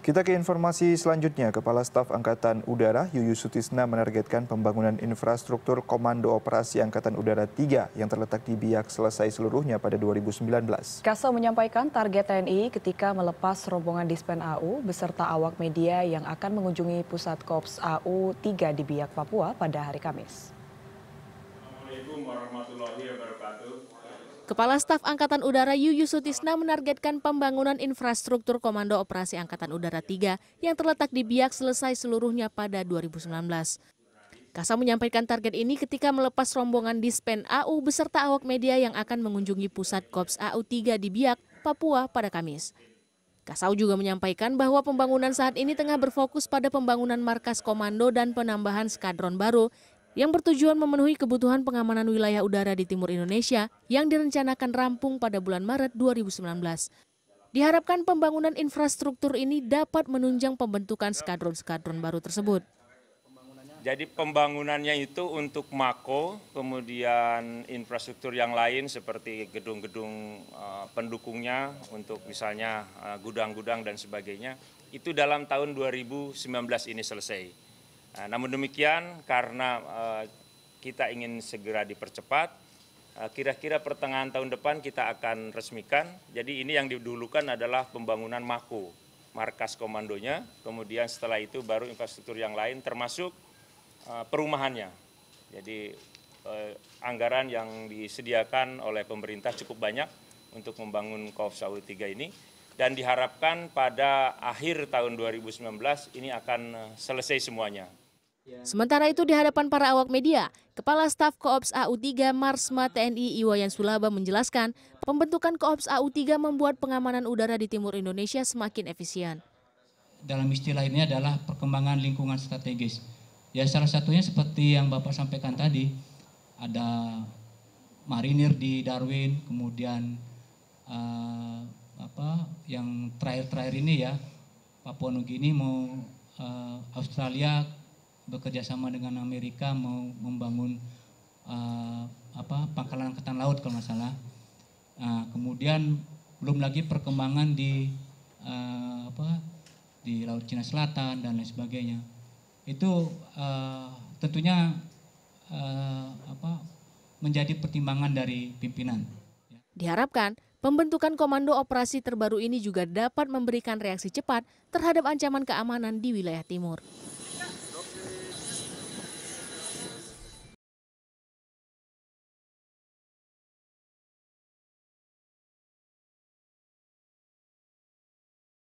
Kita ke informasi selanjutnya, Kepala Staf Angkatan Udara Yuyu Sutisna menargetkan pembangunan infrastruktur Komando Operasi Angkatan Udara 3 yang terletak di Biak selesai seluruhnya pada 2019. Kaso menyampaikan target TNI ketika melepas rombongan Dispen AU beserta awak media yang akan mengunjungi pusat Kops AU 3 di Biak, Papua pada hari Kamis. Assalamualaikum warahmatullahi wabarakatuh. Kepala Staf Angkatan Udara Yuyu Sutisna menargetkan pembangunan infrastruktur Komando Operasi Angkatan Udara 3 yang terletak di Biak selesai seluruhnya pada 2019. Kasa menyampaikan target ini ketika melepas rombongan Dispen AU beserta awak media yang akan mengunjungi pusat Kops AU 3 di Biak, Papua pada Kamis. Kasau juga menyampaikan bahwa pembangunan saat ini tengah berfokus pada pembangunan markas komando dan penambahan skadron baru yang bertujuan memenuhi kebutuhan pengamanan wilayah udara di timur Indonesia yang direncanakan rampung pada bulan Maret 2019. Diharapkan pembangunan infrastruktur ini dapat menunjang pembentukan skadron-skadron baru tersebut. Jadi pembangunannya itu untuk Mako, kemudian infrastruktur yang lain seperti gedung-gedung eh, pendukungnya untuk misalnya eh, gudang-gudang dan sebagainya, itu dalam tahun 2019 ini selesai. Nah, namun demikian karena uh, kita ingin segera dipercepat, eh, kira-kira uh, pertengahan tahun depan kita akan resmikan. Jadi ini yang didulukan adalah pembangunan Maku, markas komandonya, kemudian setelah itu baru infrastruktur yang lain termasuk uh, perumahannya. Jadi eh, anggaran yang disediakan oleh pemerintah cukup banyak untuk membangun KOF Saudi 3 ini dan diharapkan pada akhir tahun 2019 ini akan eh, selesai semuanya. Ya. Sementara itu di hadapan para awak media, Kepala Staf Koops AU3 Marsma TNI Iwayan Sulaba menjelaskan, pembentukan Koops AU3 membuat pengamanan udara di timur Indonesia semakin efisien. Dalam istilah ini adalah perkembangan lingkungan strategis. Ya salah satunya seperti yang Bapak sampaikan tadi, ada marinir di Darwin, kemudian uh, apa yang terakhir-terakhir ini ya Papua Nugini mau uh, Australia bekerja sama dengan Amerika mau membangun uh, apa pangkalan angkatan laut kalau nggak salah. Nah, kemudian belum lagi perkembangan di uh, apa di laut Cina Selatan dan lain sebagainya. Itu uh, tentunya uh, apa menjadi pertimbangan dari pimpinan. Diharapkan Pembentukan komando operasi terbaru ini juga dapat memberikan reaksi cepat terhadap ancaman keamanan di wilayah timur.